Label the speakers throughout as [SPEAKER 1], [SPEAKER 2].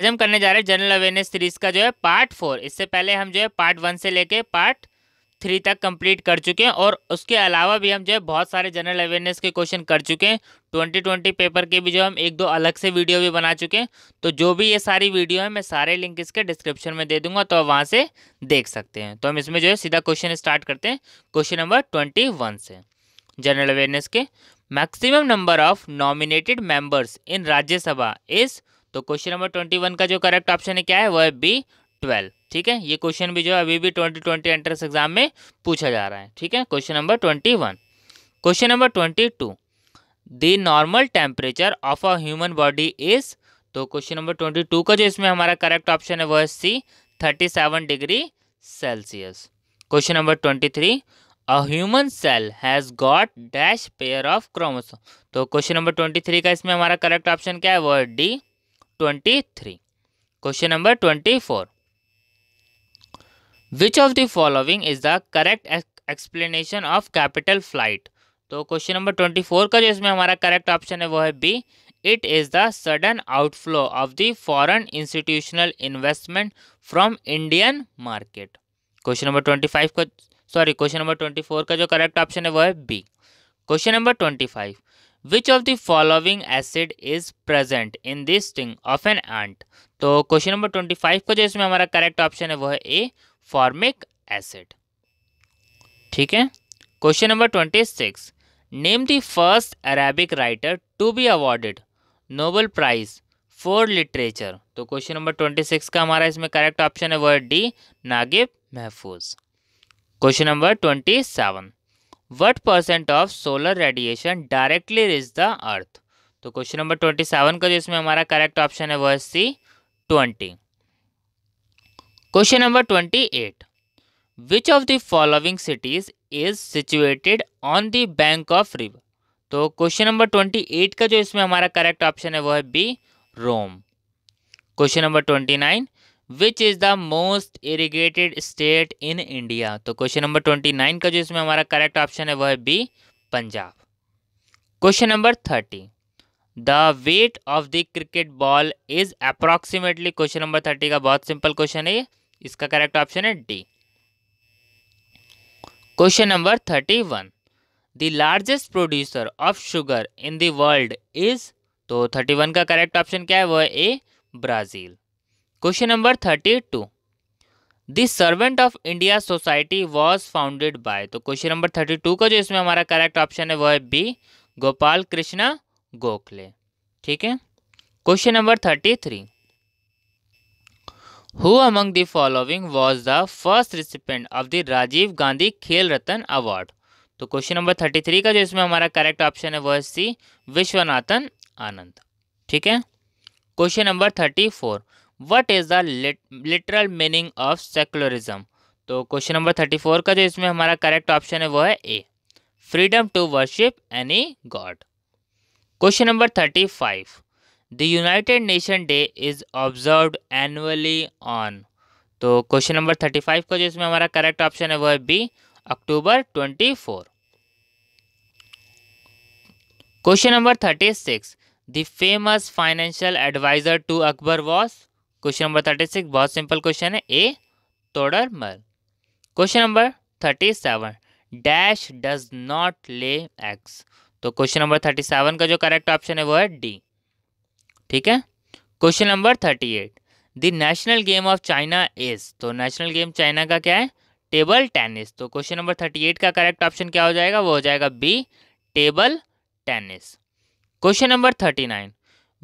[SPEAKER 1] आज हम करने जा रहे हैं जनरल अवेयरनेस सीरीज का जो है पार्ट फोर इससे पहले हम जो है पार्ट वन से लेके पार्ट थ्री तक कंप्लीट कर चुके हैं और उसके अलावा भी हम जो है बहुत सारे जनरल अवेयरनेस के क्वेश्चन कर चुके हैं ट्वेंटी ट्वेंटी पेपर के भी जो हम एक दो अलग से वीडियो भी बना चुके हैं तो जो भी ये सारी वीडियो है मैं सारे लिंक इसके डिस्क्रिप्शन में दे दूंगा तो आप वहाँ से देख सकते हैं तो हम इसमें जो है सीधा क्वेश्चन स्टार्ट करते हैं क्वेश्चन नंबर ट्वेंटी वन से जनरल अवेयरनेस के maximum number of nominated members in Rajya Sabha is तो क्वेश्चन नंबर ट्वेंटी वन का जो करेक्ट ऑप्शन है क्या है वह बी ट्वेल्व ठीक है ये क्वेश्चन भी जो है अभी भी ट्वेंटी ट्वेंटी एंट्रेंस एग्जाम में पूछा जा रहा है ठीक है question number twenty one question number twenty two the normal temperature of a human body is तो क्वेश्चन नंबर ट्वेंटी टू का जो इसमें हमारा करेक्ट ऑप्शन है वह C thirty seven degree Celsius question number twenty three a human cell has got dash pair of chromosome तो question number twenty three का इसमें हमारा करेक्ट ऑप्शन क्या है वह D twenty three question number twenty four which of the following is the correct explanation of capital flight तो question number twenty four का जो इसमें हमारा करेक्ट ऑप्शन है वो है B it is the sudden outflow of the foreign institutional investment from Indian market question number twenty five का sorry question number twenty four का जो करेक्ट ऑप्शन है वो है B question number twenty five which of the following acid is present in this thing of an ant तो question number twenty five का जो इसमें हमारा करेक्ट ऑप्शन है वो है ए फॉर्मिक एसिड ठीक है question number twenty six name the first Arabic writer to be awarded Nobel prize for literature तो क्वेश्चन नंबर ट्वेंटी सिक्स का हमारा इसमें करेक्ट ऑप्शन है वो है D Naguib Mahfouz question number twenty seven what percent of solar radiation directly reach the earth तो question number twenty seven का जो इसमें हमारा करेक्ट ऑप्शन है वह C twenty question number twenty eight which of the following cities is situated on the bank of river तो question number twenty eight का जो इसमें हमारा करेक्ट ऑप्शन है वह है B Rome question number twenty nine which is the most irrigated state in India तो question number twenty nine का जो इसमें हमारा करेक्ट ऑप्शन है वह है B Punjab question number thirty the wait of the cricket ball is approximately question number thirty का बहुत सिंपल क्वेश्चन है इसका करेक्ट ऑप्शन है D question number thirty one the largest producer of sugar in world is तो thirty one का correct option क्या है वह A Brazil question number thirty two this servant of India society was founded by तो question number thirty two का जो इसमें हमारा करेक्ट ऑप्शन है वह है बी गोपाल कृष्णा गोखले ठीक है question number thirty three who among the following was the first recipient of the Rajiv Gandhi Khel Ratna award तो क्वेश्चन नंबर थर्टी थ्री का जो इसमें हमारा करेक्ट ऑप्शन है वह है सी विश्वनाथन आनंद ठीक है question number thirty four what is the literal meaning of secularism तो क्वेश्चन नंबर थर्टी फोर का जो इसमें हमारा करेक्ट ऑप्शन है वो है A freedom to worship any god question number thirty five the United nation day is observe annually on तो question number thirty five का जो इसमें हमारा करेक्ट ऑप्शन है वो है B October twenty four question number thirty six the famous financial advisor to Akbar was question number thirty six बहुत simple question है A Todar Mal question number thirty seven dash does not lay eggs तो question number thirty seven का जो correct option है वो है D ठीक है question number thirty eight the national game of China is तो नेशनल गेम चाइना का क्या है टेबल टेनिस तो क्वेश्चन नंबर थर्टी एट का करेक्ट ऑप्शन क्या हो जाएगा वो हो जाएगा B table tennis question number thirty nine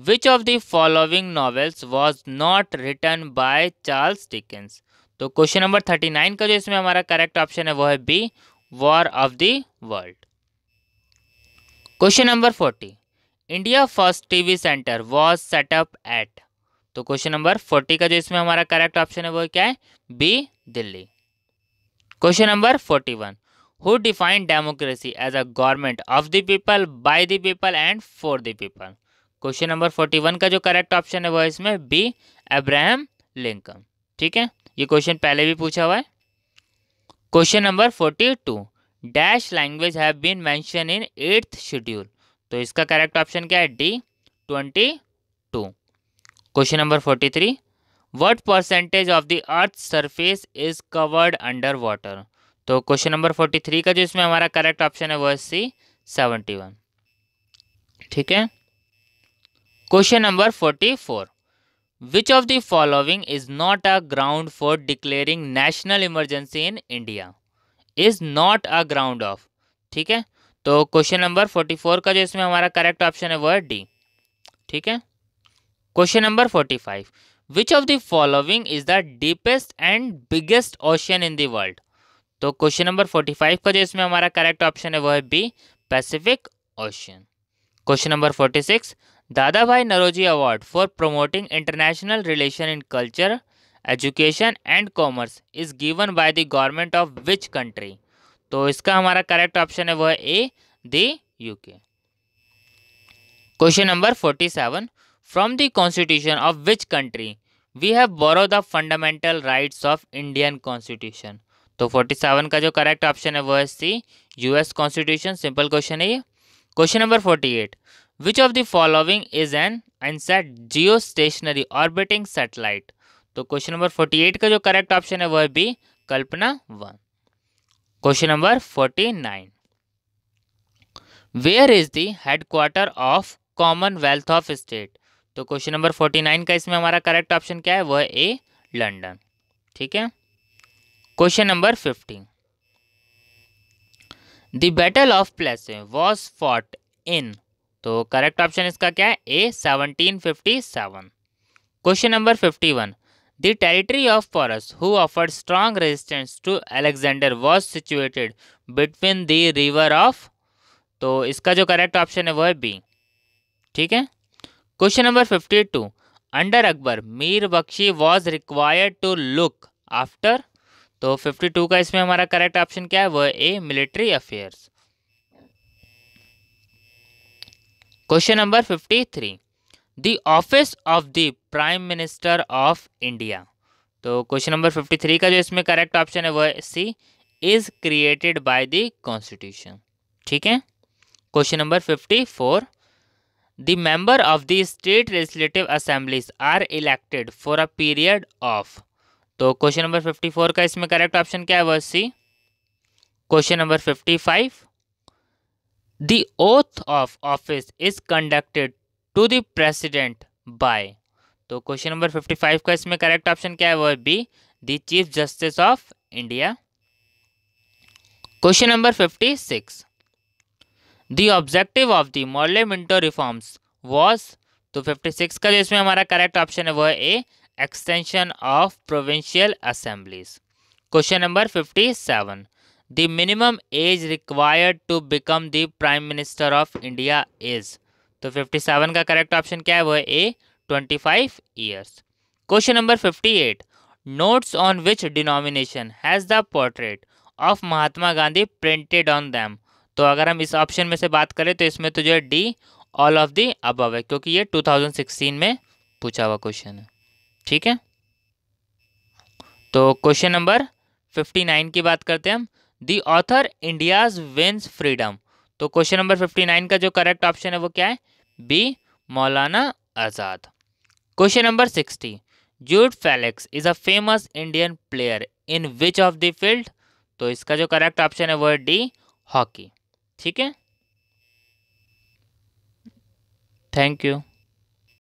[SPEAKER 1] which of the following novels was not written by Charles Dickens तो क्वेश्चन नंबर थर्टी नाइन का जो इसमें हमारा करेक्ट ऑप्शन है वो है B war of the world question number forty India first TV centre was set up at तो question number forty का जो इसमें हमारा करेक्ट ऑप्शन है वो क्या है B Delhi question number forty one who define democracy as a government of the people by the people and for the people question number forty one का जो करेक्ट ऑप्शन है वह इसमें बी अब्राहम लिंकन ठीक है ये क्वेश्चन पहले भी पूछा हुआ है question number forty two dash language have been mention in eighth schedule तो इसका करेक्ट ऑप्शन क्या है D twenty two question number forty three what percentage of the earth surface is covered under water तो question number forty three का जो इसमें हमारा correct option है वह सी सेवेंटी वन ठीक है question number forty four which of the following is not a ground for declaring national emergency in India is not a ground of ठीक है तो क्वेश्चन नंबर फोर्टी फोर का जो इसमें हमारा करेक्ट ऑप्शन है वो है डी ठीक है question number forty five which of the following is the deepest and biggest ocean in world तो क्वेश्चन नंबर फोर्टी फाइव का जो इसमें हमारा करेक्ट ऑप्शन है वो है B Pacific ocean question number forty six Dadabhai Naoroji award for promoting international relation in culture education and commerce is given by the government of which country तो इसका हमारा करेक्ट ऑप्शन है वह ए दी UK question number forty seven from the constitution of which country we have borrow the fundamental rights of Indian constitution तो forty seven का जो correct option है वह है C US constitution simple question है ये question number forty eight which of the following is an INSAT geostationary orbiting satellite तो question number forty eight का जो करेक्ट ऑप्शन है वह B Kalpana one question number forty nine where is द्वार्टर headquarter of commonwealth of state तो question number forty nine का इसमें हमारा करेक्ट ऑप्शन क्या है वह ए लंडन ठीक है question number fifteen the battle of Plassey was fought in तो करेक्ट ऑप्शन इसका क्या है A seventeen fifty seven question number fifty one the territory of Porus, who offered strong resistance to Alexander, was situated between the river of तो इसका जो correct option है वो है बी ठीक है question number fifty two under Akbar Mir Bakshi was required to look after तो fifty two का इसमें हमारा करेक्ट ऑप्शन क्या है वो है A military affairs question number fifty three the office of the prime minister of India तो क्वेश्चन नंबर फिफ्टी थ्री का जो इसमें करेक्ट ऑप्शन है वह C is created by the constitution ठीक है question number fifty four the member of the state legislative assemblies are elected for a period of तो question number fifty four का इसमें करेक्ट ऑप्शन क्या है वह C question number fifty five The oath of office is conducted to the president by तो question number 55 का इसमें correct option क्या है वो B the chief justice of India question number 56 the objective of the model Minto reforms was तो 56 का जो इसमें हमारा करेक्ट ऑप्शन है वो है A extension of provincial assemblies question number 57 the minimum age required to become the prime minister of India is तो 57 का करेक्ट ऑप्शन क्या है वो है A 25 five years question number 58 notes on which denomination has the portrait of Mahatma Gandhi printed on them तो अगर हम इस ऑप्शन में से बात करें तो इसमें तो जो है डी ऑल ऑफ दी अब है क्योंकि ये 2016 में पूछा हुआ क्वेश्चन है ठीक है तो क्वेश्चन नंबर 59 की बात करते हैं हम the author India's wins freedom तो क्वेश्चन नंबर फिफ्टी नाइन का जो करेक्ट ऑप्शन है वो क्या है B Maulana Azad question number sixty Jude Felix is a famous Indian player in which of the field तो इसका जो करेक्ट ऑप्शन है वो है डी हॉकी ठीक है थैंक यू